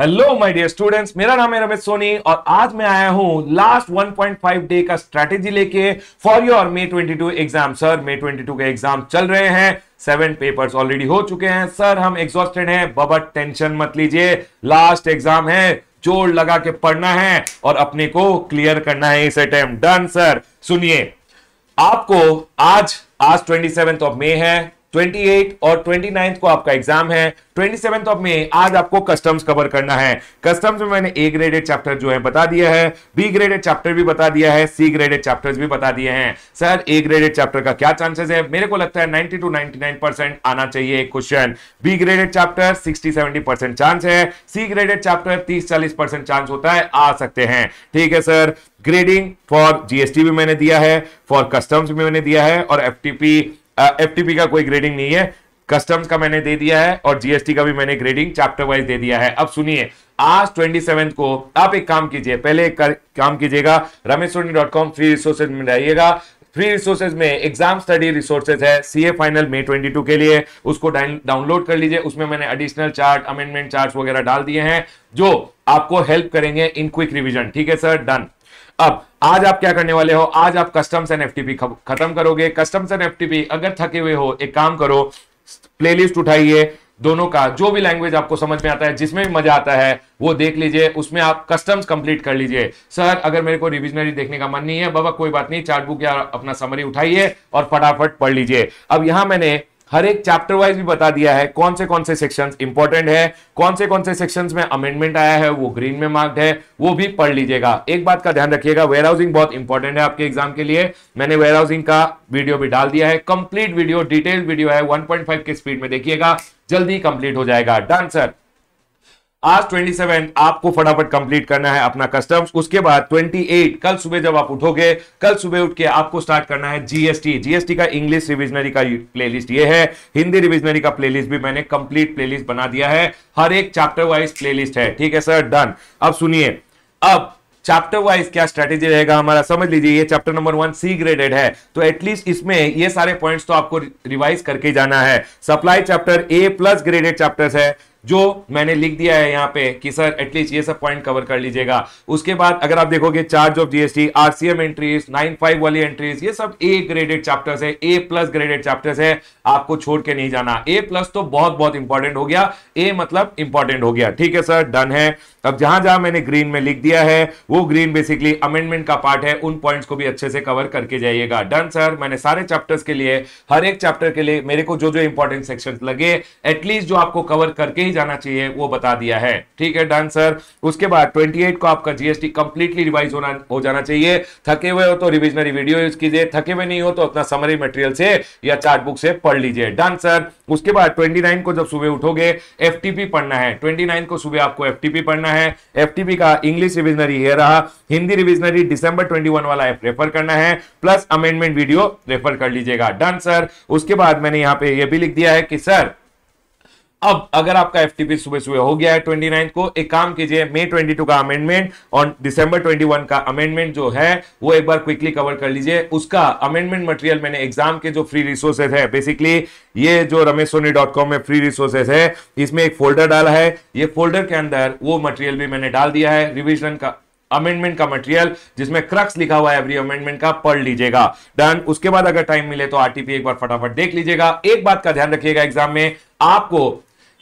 hello my dear students मेरा नाम है रमेश सोनी और आज मैं आया हूं लास्ट 1.5 डे का स्ट्रेटेजी लेके for your May 22 exam sir May 22 के एग्जाम चल रहे हैं सेवन पेपर्स ऑलरेडी हो चुके हैं सर हम एग्जॉस्टेड हैं बबट टेंशन मत लीजिए लास्ट एग्जाम है जोर लगा के पढ़ना है और अपने को क्लियर करना है इस अटेम डन सर सुनिए आपको आज आज ट्वेंटी ऑफ मे है 28 और 29 को आपका एग्जाम है 27th ऑफ में आज आपको कस्टम्स कवर करना है कस्टम्स में मैंने ए ग्रेडेड चैप्टर जो है बता दिया है बी ग्रेडेड चैप्टर भी बता दिया है सी ग्रेडेड चैप्टर्स भी बता दिए हैं सर ए ग्रेडेड चैप्टर का क्या चांसेस है मेरे को लगता है 90 टू 99 परसेंट आना चाहिए question B graded chapter 60 70 percent chance है C graded chapter 30 40 percent chance होता है आ सकते हैं ठीक है सर ग्रेडिंग फॉर जीएसटी भी मैंने दिया है फॉर कस्टम्स भी मैंने दिया है और एफटीपी एफ uh, का कोई ग्रेडिंग नहीं है कस्टम्स का मैंने दे दिया है और जीएसटी का भी मैंने ग्रेडिंग चैप्टर वाइज दे दिया है अब सुनिए आज ट्वेंटी सेवन को आप एक काम कीजिए पहले एक कर, काम कीजिएगा Ramesh dot com free resources में जाइएगा फ्री रिसोर्सेज में एग्जाम स्टडी रिसोर्सेज है CA final May twenty two के लिए उसको डाउनलोड कर लीजिए उसमें मैंने एडिशनल चार्ट अमेंडमेंट चार्ट वगैरह डाल दिए हैं जो आपको हेल्प करेंगे इन क्विक रिविजन ठीक है सर डन अब आज आप क्या करने वाले हो आज आप कस्टम्स एंड एफटीपी खत्म करोगे कस्टम्स एंड एफटीपी अगर थके हुए हो एक काम करो प्लेलिस्ट उठाइए दोनों का जो भी लैंग्वेज आपको समझ में आता है जिसमें भी मजा आता है वो देख लीजिए उसमें आप कस्टम्स कंप्लीट कर लीजिए सर अगर मेरे को रिविजनरी देखने का मन नहीं है बाबा कोई बात नहीं चार्ट बुक या अपना समरी उठाइए और फटाफट पढ़ लीजिए अब यहां मैंने हर एक चैप्टर वाइज भी बता दिया है कौन से कौन से सेक्शंस इंपॉर्टेंट है कौन से कौन से सेक्शंस में अमेंडमेंट आया है वो ग्रीन में मार्क्ड है वो भी पढ़ लीजिएगा एक बात का ध्यान रखिएगा वेयर हाउसिंग बहुत इंपॉर्टेंट है आपके एग्जाम के लिए मैंने वेयर हाउसिंग का वीडियो भी डाल दिया है कंप्लीट वीडियो डिटेल वीडियो है 1.5 के स्पीड में देखिएगा जल्दी कंप्लीट हो जाएगा डन सर आज 27 आपको फटाफट कंप्लीट करना है अपना कस्टम्स उसके बाद 28 कल सुबह जब आप उठोगे कल सुबह उठ के आपको स्टार्ट करना है जीएसटी जीएसटी का इंग्लिश रिविजनरी का प्लेलिस्ट ये है हिंदी रिविजनरी का प्लेलिस्ट भी मैंने कंप्लीट प्लेलिस्ट बना दिया है हर एक चैप्टर वाइज प्लेलिस्ट है ठीक है सर डन अब सुनिए अब चैप्टर वाइज क्या स्ट्रेटेजी रहेगा हमारा समझ लीजिए ये chapter number one C graded है तो एटलीस्ट इसमें ये सारे पॉइंट्स तो आपको रिवाइज करके जाना है supply chapter A plus graded chapters है जो मैंने लिख दिया है यहाँ पे कि सर एटलीस्ट ये सब पॉइंट कवर कर लीजिएगा उसके बाद अगर आप देखोगे charge of GST RCM entries nine five वाली एंट्रीज ये सब ए ग्रेडेड चैप्टर्स है ए प्लस ग्रेडेड चैप्टर्स है आपको छोड़ के नहीं जाना ए प्लस तो बहुत बहुत इंपॉर्टेंट हो गया ए मतलब इंपॉर्टेंट हो गया ठीक है सर डन है अब जहां जहां मैंने ग्रीन में लिख दिया है वो ग्रीन बेसिकली अमेंडमेंट का पार्ट है उन पॉइंट्स को भी अच्छे से कवर करके जाइएगा डन सर मैंने सारे चैप्टर्स के लिए हर एक चैप्टर के लिए मेरे को जो जो इंपॉर्टेंट सेक्शन लगे एटलीस्ट जो आपको कवर करके ही जाना चाहिए वो बता दिया है ठीक है डन सर उसके बाद 28 को आपका जीएसटी कंप्लीटली रिवाइज होना हो जाना चाहिए थके हुए हो तो रिविजनरी वीडियो यूज कीजिए थके हुए नहीं हो तो अपना समरी मटेरियल से या चार्ट बुक से पढ़ लीजिए डन सर उसके बाद 29 को जब सुबह उठोगे एफ पढ़ना है 29 को सुबह आपको एफ पढ़ना है एफ का इंग्लिश रिविजनरी ये रहा हिंदी रिविजनरी डिसंबर ट्वेंटी वाला एफ रेफर करना है प्लस अमेंडमेंट वीडियो रेफर कर लीजिएगा डन सर उसके बाद मैंने यहाँ पे ये भी लिख दिया है कि सर अब अगर आपका एफटीपी सुबह सुबह हो गया है ट्वेंटी नाइन्थ को एक काम कीजिए मे ट्वेंटी टू का अमेंडमेंट और दिसंबर ट्वेंटी वन का अमेंडमेंट जो है वो एक बार क्विकली कवर कर लीजिए उसका अमेंडमेंट मटेरियल मैंने एग्जाम के जो फ्री रिसोर्सेज है बेसिकली ये जो रमेश सोनी डॉट कॉम में फ्री रिसोर्सेज है इसमें एक फोल्डर डाला है ये फोल्डर के अंदर वो मटेरियल भी मैंने डाल दिया है रिविजन का अमेंडमेंट का मटेरियल जिसमें क्रक्स लिखा हुआ है एवरी अमेंडमेंट का पढ़ लीजिएगा डन उसके बाद अगर टाइम मिले तो आरटीपी एक बार फटाफट देख लीजिएगा एक बात का ध्यान रखिएगा एग्जाम में आपको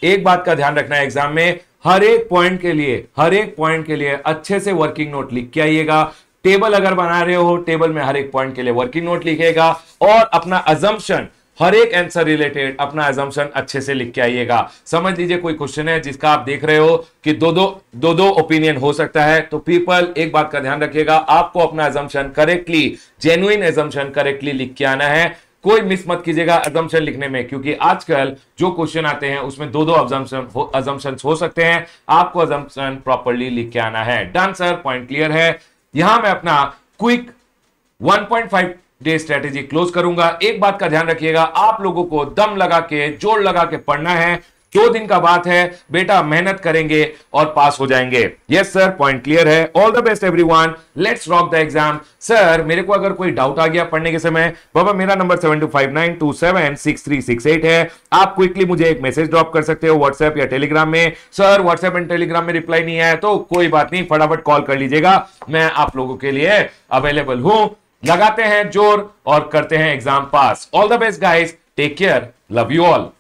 एक बात का ध्यान रखना है एग्जाम में हर एक पॉइंट के लिए हर एक पॉइंट के लिए अच्छे से वर्किंग नोट लिख के आइएगा टेबल अगर बना रहे हो टेबल में हर एक पॉइंट के लिए वर्किंग नोट लिखेगा और अपना अजम्पन हर एक आंसर रिलेटेड अपना एजम्पन अच्छे से लिख के आइएगा समझ लीजिए कोई क्वेश्चन है जिसका आप देख रहे हो कि दो दो दो दो ओपिनियन हो सकता है तो पीपल एक बात का ध्यान रखिएगा आपको अपना assumption correctly genuine assumption correctly लिख के आना है कोई मिस मत कीजिएगा अजम्पन लिखने में क्योंकि आजकल जो क्वेश्चन आते हैं उसमें दो दो अजम्पन हो हो सकते हैं आपको अजम्पन प्रॉपरली लिख के आना है डन सर पॉइंट क्लियर है यहां मैं अपना quick one day strategy close करूंगा एक बात का ध्यान रखिएगा आप लोगों को दम लगा के जोर लगा के पढ़ना है दो दिन का बात है बेटा मेहनत करेंगे और पास हो जाएंगे यस सर पॉइंट क्लियर है all the best everyone let's rock the exam sir मेरे को अगर कोई डाउट आ गया पढ़ने के समय बाबा मेरा number seven two five nine two seven six three six eight है आप क्विकली मुझे एक मैसेज ड्रॉप कर सकते हो व्हाट्सएप या टेलीग्राम में सर व्हाट्सएप एंड टेलीग्राम में रिप्लाई नहीं आया तो कोई बात नहीं फटाफट कॉल कर लीजिएगा मैं आप लोगों के लिए अवेलेबल हूं लगाते हैं जोर और करते हैं exam pass all the best guys take care love you all